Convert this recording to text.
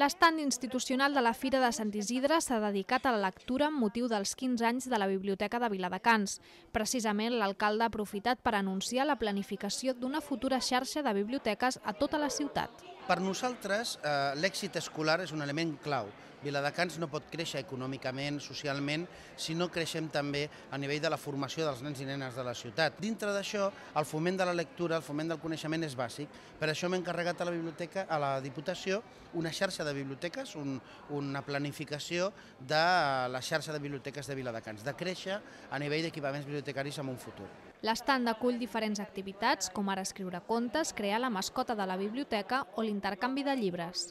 L'estand institucional de la Fira de Sant Isidre s'ha dedicat a la lectura amb motiu dels 15 anys de la Biblioteca de Viladecans. Precisament, l'alcalde ha aprofitat per anunciar la planificació d'una futura xarxa de biblioteques a tota la ciutat. Per nosaltres, eh, l'èxit escolar és un element clau. Viladecans no pot créixer econòmicament, socialment, si no creixem també a nivell de la formació dels nens i nenes de la ciutat. Dintre d'això, el foment de la lectura, el foment del coneixement és bàsic. Per això m'he encarregat a la biblioteca, a la Diputació, una xarxa de biblioteques, un, una planificació de la xarxa de biblioteques de Viladecans, de créixer a nivell d'equipaments bibliotecaris en un futur. L'estand acull diferents activitats, com ara escriure contes, crear la mascota de la biblioteca o l'intercanvi de llibres.